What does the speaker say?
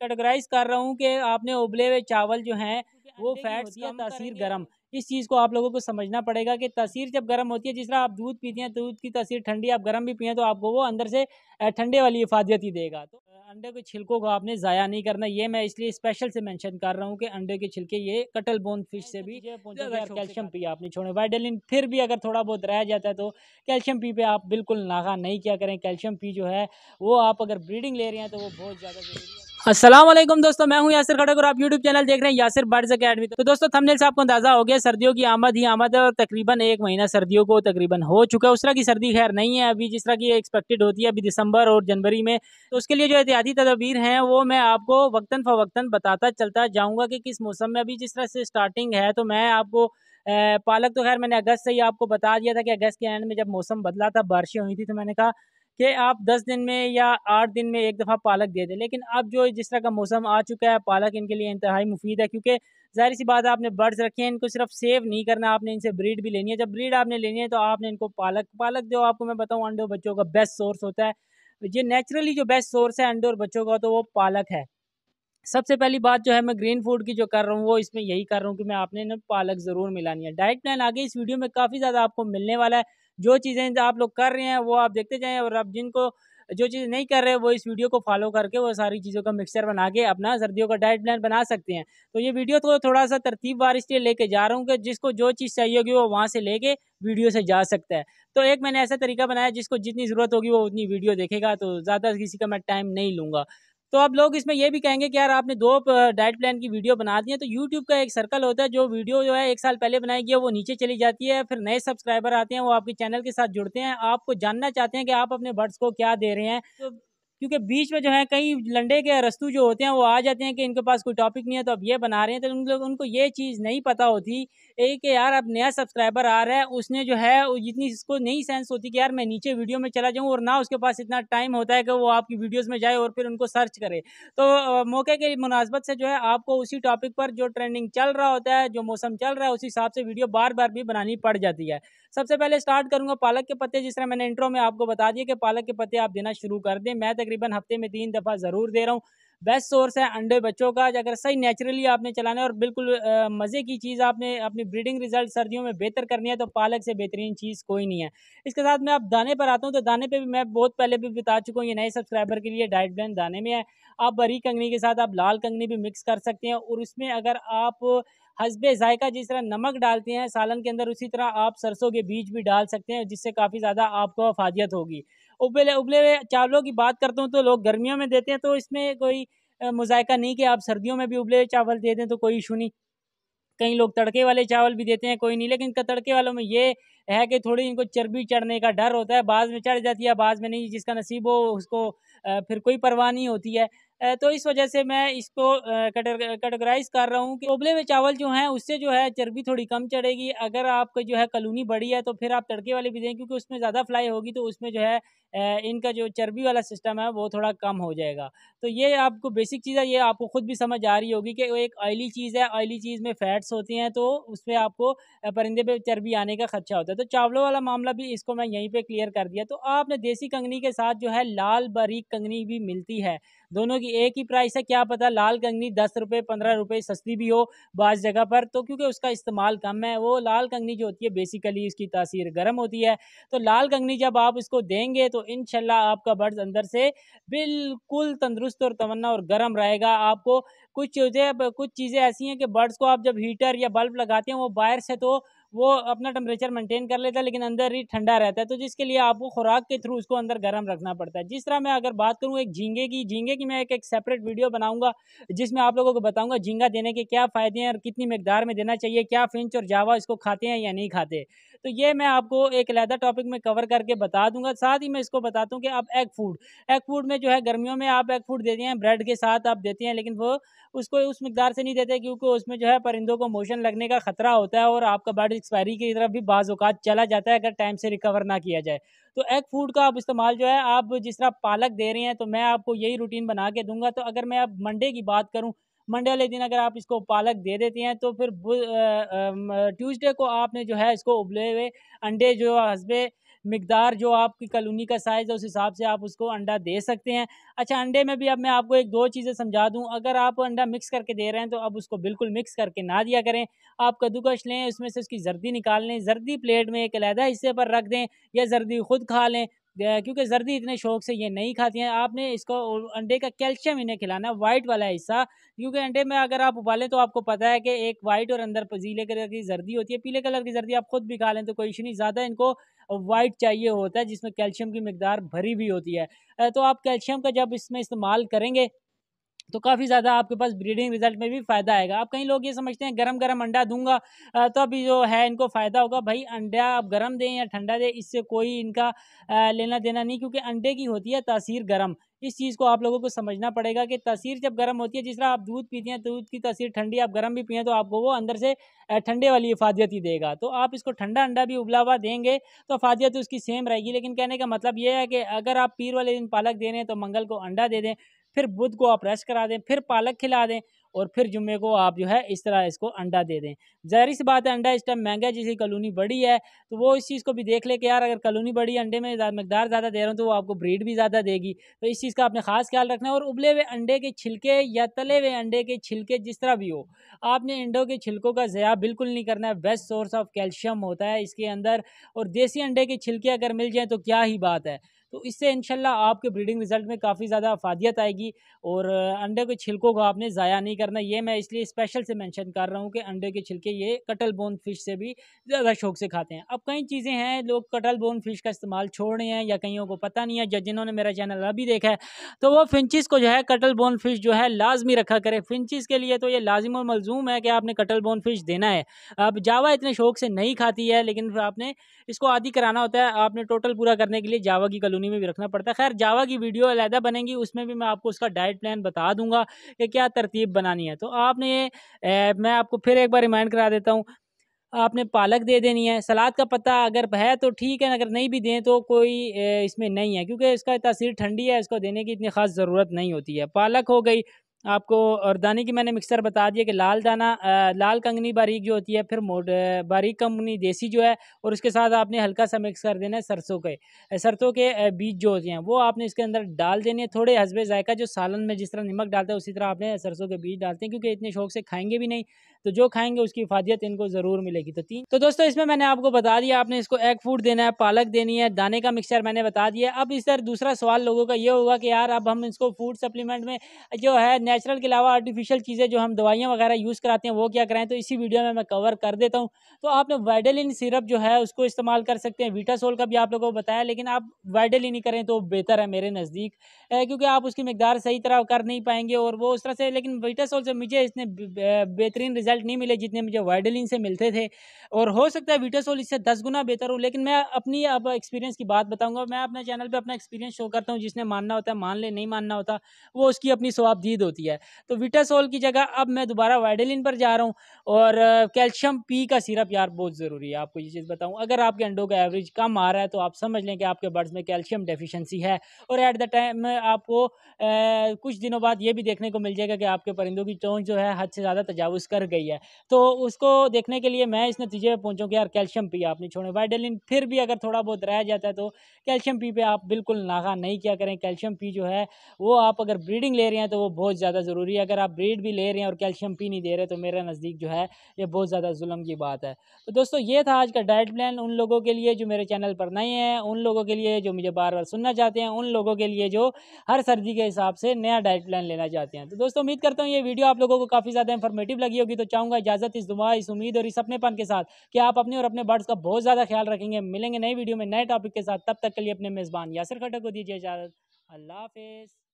categorise कर रहा हूँ कि आपने उबले हुए चावल जो हैं वो फैट्स या तासीर गर्म इस चीज़ को आप लोगों को समझना पड़ेगा कि तसीर जब गर्म होती है जिस तरह आप दूध पीते हैं दूध की तसीर ठंडी आप गर्म भी पिए तो आपको वो अंदर से ठंडे वाली हिफाजत ही देगा तो अंडे के छिलकों को आपने ज़ाया नहीं करना ये मैं इसलिए स्पेशल से मेंशन कर रहा हूँ कि अंडे के छिलके ये कटल बोन फिश से तो भी कैल्शियम पी आपने छोड़े वाइडलिन फिर भी अगर थोड़ा बहुत रह जाता है तो कैल्शियम पी पे आप बिल्कुल नागा नहीं किया करें कैल्शियम पी जो है वो आप अगर ब्रीडिंग ले रहे हैं तो वो बहुत ज़्यादा ज़रूरी है असलम दोस्तों मैं हूं यासिर खड़क और आप यूट्यूब चैनल देख रहे हैं यासिर बर्ड्स अकेडमी तो दोस्तों थंबनेल से आपको अंदाजा हो गया सर्दियों की आमद ही आमद है और तकरीबन एक महीना सर्दियों को तकरीबन हो चुका है उस तरह की सर्दी खैर नहीं है अभी जिस तरह की एक्सपेक्टेड होती है अभी दिसंबर और जनवरी में तो उसके लिए जो एहतियाती तदाबीर हैं वो मैं आपको वक्ता फ़वक्ता बताता चलता जाऊँगा कि किस मौसम में अभी जिस तरह से स्टार्टिंग है तो मैं आपको पालक तो खैर मैंने अगस्त से ही आपको बता दिया था कि अगस्त के एंड में जब मौसम बदला था बारिशें हुई थी तो मैंने कहा कि आप दस दिन में या आठ दिन में एक दफ़ा पालक दे दें लेकिन अब जो जिस तरह का मौसम आ चुका है पालक इनके लिए इंतहाई मुफीद है क्योंकि ज़ाहिर सी बात है आपने बर्ड्स रखे हैं इनको सिर्फ सेव नहीं करना आपने इनसे ब्रीड भी लेनी है जब ब्रीड आपने लेनी है तो आपने इनको पालक पालक जो आपको मैं बताऊँ और बच्चों का बेस्ट सोर्स होता है ये नेचुरली जो बेस्ट सोर्स है अंडे और बच्चों का तो वो पालक है सबसे पहली बात जो है मैं ग्रीन फूड की जो कर रहा हूँ वो इसमें यही कर रहा हूँ कि मैं आपने ना पालक ज़रूर मिलानी है डाइट प्लान आगे इस वीडियो में काफ़ी ज़्यादा आपको मिलने वाला है जो चीज़ें आप लोग कर रहे हैं वो आप देखते जाएँ और आप जिनको जो चीज़ नहीं कर रहे वो इस वीडियो को फॉलो करके वो सारी चीज़ों का मिक्सचर बना के अपना सर्दियों का डाइट प्लान बना सकते हैं तो ये वीडियो तो थोड़ा सा तरतीब बार इसलिए लेके जा रहा हूँ कि जिसको जो चीज़ चाहिए होगी वो वहाँ से लेके वीडियो से जा सकता है तो एक मैंने ऐसा तरीका बनाया जिसको जितनी ज़रूरत होगी वो उतनी वीडियो देखेगा तो ज़्यादा किसी का मैं टाइम नहीं लूँगा तो अब लोग इसमें यह भी कहेंगे कि यार आपने दो डाइट प्लान की वीडियो बना दी है तो यूट्यूब का एक सर्कल होता है जो वीडियो जो है एक साल पहले बनाई गई है वो नीचे चली जाती है फिर नए सब्सक्राइबर आते हैं वो आपके चैनल के साथ जुड़ते हैं आपको जानना चाहते हैं कि आप अपने बर्ड्स को क्या दे रहे हैं तो क्योंकि बीच में जो है कई लंडे के रस्तू जो होते हैं वो आ जाते हैं कि इनके पास कोई टॉपिक नहीं है तो अब ये बना रहे हैं तो उन लोग उनको ये चीज़ नहीं पता होती एक यार अब नया सब्सक्राइबर आ रहा है उसने जो है जितनी इसको नहीं सेंस होती कि यार मैं नीचे वीडियो में चला जाऊँ और ना उसके पास इतना टाइम होता है कि वो आपकी वीडियोज़ में जाए और फिर उनको सर्च करे तो मौके के मुनासबत से जो है आपको उसी टॉपिक पर जो ट्रेंडिंग चल रहा होता है जो मौसम चल रहा है उसी हिसाब से वीडियो बार बार भी बनानी पड़ जाती है सबसे पहले स्टार्ट करूँगा पालक के पत्ते जिस तरह मैंने इंट्रो में आपको बता दिया कि पालक के पत्ते आप देना शुरू कर दें मैं तो तकरीबन हफ्ते में तीन दफ़ा ज़रूर दे रहा हूँ बेस्ट सोर्स है अंडे बच्चों का अगर सही नेचुरली आपने चलाना है और बिल्कुल मज़े की चीज़ आपने अपनी ब्रीडिंग रिजल्ट सर्दियों में बेहतर करनी है तो पालक से बेहतरीन चीज़ कोई नहीं है इसके साथ मैं आप दाने पर आता हूँ तो दाने पे भी मैं बहुत पहले भी बता चुका हूँ ये नए सब्सक्राइबर के लिए डाइट ब्लैन दाने में है आप बरी कंगनी के साथ आप लाल कंगनी भी मिक्स कर सकते हैं और उसमें अगर आप हसबे जायका जिस तरह नमक डालते हैं सालन के अंदर उसी तरह आप सरसों के बीज भी डाल सकते हैं जिससे काफ़ी ज़्यादा आपको अफादियत होगी उबले उबले हुए चावलों की बात करता हूँ तो लोग गर्मियों में देते हैं तो इसमें कोई मुजायका नहीं कि आप सर्दियों में भी उबले हुए चावल दे दें तो कोई इशू नहीं कई लोग तड़के वाले चावल भी देते हैं कोई नहीं लेकिन इनका तड़के वालों में ये है कि थोड़ी इनको चर्बी चढ़ने का डर होता है बाज़ में चढ़ जाती है बाज़ में नहीं जिसका नसीब हो उसको फिर कोई परवाह नहीं होती है तो इस वजह से मैं इसको कैटेगराइज कर रहा हूँ कि उबले हुए चावल जो हैं उससे जो है चर्बी थोड़ी कम चढ़ेगी अगर आपका जो है कलूनी बड़ी है तो फिर आप तड़के वाले भी दें क्योंकि उसमें ज़्यादा फ्लाई होगी तो उसमें जो है इनका जो चर्बी वाला सिस्टम है वो थोड़ा कम हो जाएगा तो ये आपको बेसिक चीज़ है ये आपको ख़ुद भी समझ आ रही होगी कि वो एक ऑयली चीज़ है ऑयली चीज़ में फ़ैट्स होती हैं तो उसमें आपको परिंदे पे चर्बी आने का खर्चा होता है तो चावलों वाला मामला भी इसको मैं यहीं पर क्लियर कर दिया तो आपने देसी कंगनी के साथ जो है लाल बारीक कंगनी भी मिलती है दोनों की एक ही प्राइस है क्या पता लाल कंगनी दस रुपये पंद्रह रुपये सस्ती भी हो बाज़ जगह पर तो क्योंकि उसका इस्तेमाल कम है वो लाल कंगनी जो होती है बेसिकली उसकी तासीर गर्म होती है तो लाल कंगनी जब आप इसको देंगे तो इन आपका बर्ड्स अंदर से बिल्कुल तंदरुस्त और तमन्ना और गर्म रहेगा आपको कुछ चीज़ें कुछ चीज़ें ऐसी हैं कि बर्ड्स को आप जब हीटर या बल्ब लगाते हैं वो बाहर से तो वो अपना टेम्परेचर मेंटेन कर लेता है लेकिन अंदर ही ठंडा रहता है तो जिसके लिए आपको खुराक के थ्रू उसको अंदर गर्म रखना पड़ता है जिस तरह मैं अगर बात करूँ एक झींगे की झींगे की मैं एक एक सेपरेट वीडियो बनाऊँगा जिसमें आप लोगों को बताऊँगा झींगा देने के क्या फ़ायदे हैं और कितनी मकदार में देना चाहिए क्या फिंच और जावा इसको खाते हैं या नहीं खाते तो ये मैं आपको एक लहदा टॉपिक में कवर करके बता दूंगा साथ ही मैं इसको बताता हूँ कि आप एग फूड एग फूड में जो है गर्मियों में आप एग फूड देते हैं ब्रेड के साथ आप देते हैं लेकिन वो उसको उस मकदार से नहीं देते क्योंकि उसमें जो है परिंदों को मोशन लगने का ख़तरा होता है और आपका बर्ड एक्सपायरी की तरफ भी बाज़ात चला जाता है अगर टाइम से रिकवर ना किया जाए तो एग फूड का आप इस्तेमाल जो है आप जिस तरह पालक दे रहे हैं तो मैं आपको यही रूटीन बना के दूंगा तो अगर मैं अब मंडे की बात करूँ मंडे वाले दिन अगर आप इसको पालक दे देते हैं तो फिर ट्यूसडे को आपने जो है इसको उबले हुए अंडे जो हसबे मकदार जो आपकी कलोनी का साइज़ है उस हिसाब से आप उसको अंडा दे सकते हैं अच्छा अंडे में भी अब मैं आपको एक दो चीज़ें समझा दूं अगर आप अंडा मिक्स करके दे रहे हैं तो अब उसको बिल्कुल मिक्स करके ना दिया करें आप कद्दूकश लें उसमें से उसकी जर्दी निकाल लें जर्दी प्लेट में एक अलहदा हिस्से पर रख दें या जर्दी खुद खा लें क्योंकि जर्दी इतने शौक से ये नहीं खाती हैं आपने इसको अंडे का कैल्शियम इन्हें खिलाना वाइट वाला हिस्सा क्योंकि अंडे में अगर आप उबालें तो आपको पता है कि एक वाइट और अंदर पीले कलर की जर्दी होती है पीले कलर की जर्दी आप खुद भी खा लें तो कोई इशू नहीं ज़्यादा इनको वाइट चाहिए होता है जिसमें कैल्शियम की मकदार भरी भी होती है तो आप कैल्शियम का जब इसमें इस्तेमाल करेंगे तो काफ़ी ज़्यादा आपके पास ब्रीडिंग रिजल्ट में भी फ़ायदा आएगा आप कई लोग ये समझते हैं गरम गरम अंडा दूंगा तो अभी जो है इनको फ़ायदा होगा भाई अंडा आप गरम दें या ठंडा दें इससे कोई इनका लेना देना नहीं क्योंकि अंडे की होती है तासीर गरम इस चीज़ को आप लोगों को समझना पड़ेगा कि तसीर जब गर्म होती है जिस तरह आप दूध पीते हैं दूध की तसीर ठंडी आप गर्म भी पिए तो आपको वो अंदर से ठंडे वाली हिफाजियत ही देगा तो आप इसको ठंडा अंडा भी उबला हुआ देंगे तो अफादियत उसकी सेम रहेगी लेकिन कहने का मतलब ये है कि अगर आप पीर वाले दिन पालक दे रहे हैं तो मंगल को अंडा दे दें फिर बुध को आप रेस्ट करा दें फिर पालक खिला दें और फिर जुम्मे को आप जो है इस तरह इसको अंडा दे दें जहरी सी बात है अंडा इस टाइम महंगा है जिसकी कलोनी बड़ी है तो वो इस चीज़ को भी देख ले कि यार अगर कलोनी बड़ी अंडे में मकदार ज़्यादा दे रहा हूँ तो वो आपको ब्रीड भी ज़्यादा देगी तो इस चीज़ का आपने खास ख्याल रखना है और उबले हुए अंडे के छिलके या तले हुए अंडे के छिलके जिस तरह भी हो आपने अंडों के छिलकों का ज़या बिल्कुल नहीं करना है बेस्ट सोर्स ऑफ कैल्शियम होता है इसके अंदर और देसी अंडे के छिलके अगर मिल जाएँ तो क्या ही बात है तो इससे इनशाला आपके ब्रीडिंग रिज़ल्ट में काफ़ी ज़्यादा अफादियत आएगी और अंडे के छिलकों को आपने ज़ाया नहीं करना ये मैं इसलिए स्पेशल से मैंशन कर रहा हूँ कि अंडे के छिलके ये कटल बोन फिश से भी ज़्यादा शौक से खाते हैं अब कई चीज़ें हैं लोग कटल बोन फिश का इस्तेमाल छोड़ रहे हैं या कईयों को पता नहीं है जब जिन्होंने मेरा चैनल अभी देखा है तो वो फिंचिस को जो है कटल बोन फिश जो है लाजमी रखा करें फिंचिस के लिए तो ये लाजिम और मलजूम है कि आपने कटल बोन फिश देना है अब जावा इतने शौक से नहीं खाती है लेकिन आपने इसको आदि कराना होता है आपने टोटल पूरा करने के लिए जावा की कलोनी कंपनी में भी रखना पड़ता है खैर जावा की वीडियो अलहदा बनेंगी उसमें भी मैं आपको उसका डाइट प्लान बता दूंगा कि क्या तरतीब बनानी है तो आपने ए, मैं आपको फिर एक बार रिमाइंड करा देता हूँ आपने पालक दे देनी है सलाद का पत्ता अगर है तो ठीक है अगर नहीं भी दें तो कोई इसमें नहीं है क्योंकि इसका तासीर ठंडी है इसको देने की इतनी ख़ास ज़रूरत नहीं होती है पालक हो गई आपको और दाने की मैंने मिक्सर बता दिया कि लाल दाना आ, लाल कंगनी बारीक जो होती है फिर मोट बारीक कंगनी देसी जो है और उसके साथ आपने हल्का सा मिक्स कर देना है सरसों के सरसों के बीज जो होते हैं वो आपने इसके अंदर डाल देने हैं थोड़े हसबे जायका जो सालन में जिस तरह नमक डालता है उसी तरह आपने सरसों के बीज डालते हैं क्योंकि इतने शौक से खाएंगे भी नहीं तो जो खाएंगे उसकी हिफादियत इनको ज़रूर मिलेगी तो तीन तो दोस्तों इसमें मैंने आपको बता दिया आपने इसको एग फूड देना है पालक देनी है दाने का मिक्सचर मैंने बता दिया अब इस तरह दूसरा सवाल लोगों का ये होगा कि यार अब हम इसको फूड सप्लीमेंट में जो है नेचुरल के अलावा आर्टिफिशियल चीज़ें जो हम दवाइयाँ वगैरह यूज़ कराते हैं वो क्या कराएं तो इसी वीडियो में मैं कवर कर देता हूँ तो आपने वाइडलिन सिरप जो है उसको इस्तेमाल कर सकते हैं वीटासोल का भी आप लोगों को बताया लेकिन आप वाइडलिन ही करें तो बेहतर है मेरे नज़दीक क्योंकि आप उसकी मकदार सही तरह कर नहीं पाएंगे और वो उस तरह से लेकिन वीटासोल से मुझे इसने बेहतरीन रिजल्ट रिजल्ट नहीं मिले जितने मुझे वाइडलिन से मिलते थे और हो सकता है वीटासोल इससे दस गुना बेहतर हो लेकिन मैं अपनी अब एक्सपीरियंस की बात बताऊंगा मैं अपने चैनल पर अपना एक्सपीरियंस शो करता हूँ जिसने मानना होता है मान ले नहीं मानना होता वो उसकी अपनी स्वाबदीद होती है तो वीटासोल की जगह अब मैं दोबारा वाइडलिन पर जा रहा हूँ और कैल्शियम पी का सिरप यार बहुत ज़रूरी है आपको ये चीज़ बताऊँ अगर आपके अंडों का एवरेज कम आ रहा है तो आप समझ लें कि आपके बर्ड्स में कैल्शियम डेफिशेंसी है और एट द टाइम आपको कुछ दिनों बाद ये भी देखने को मिल जाएगा कि आपके परिंदों की चोंच जो है हद से ज़्यादा तजावज़ कर गई रही है तो उसको देखने के लिए मैं इस नतीजे पर पहुँचूँ कि यार कैल्शियम पी आप नहीं छोड़ें वाइडलिन फिर भी अगर थोड़ा बहुत रह जाता है तो कैल्शियम पी पे आप बिल्कुल नागा नहीं किया करें कैल्शियम पी जो है वो आप अगर ब्रीडिंग ले रहे हैं तो वो बहुत ज़्यादा ज़रूरी है अगर आप ब्रीड भी ले रहे हैं और कैल्शियम पी नहीं दे रहे तो मेरे नज़दीक जो है ये बहुत ज़्यादा जुल्म की बात है तो दोस्तों ये था आज का डाइट प्लान उन लोगों के लिए जो मेरे चैनल पर नए हैं उन लोगों के लिए जो मुझे बार बार सुनना चाहते हैं उन लोगों के लिए जो हर सर्दी के हिसाब से नया डाइट प्लान लेना चाहते हैं तो दोस्तों उम्मीद करता हूँ ये वीडियो आप लोगों को काफ़ी ज़्यादा इन्फॉर्मेटिव लगी होगी तो चाहूँगा इजाज़त इस दुआ इस उम्मीद और इस अपनेपन के साथ कि आप अपने और अपने बर्ड्स का बहुत ज़्यादा ख्याल रखेंगे मिलेंगे नई वीडियो में नए टॉपिक के साथ तब तक के लिए अपने मेज़बान यासर खटक को दीजिए इजाज़त अल्लाह हाफिज़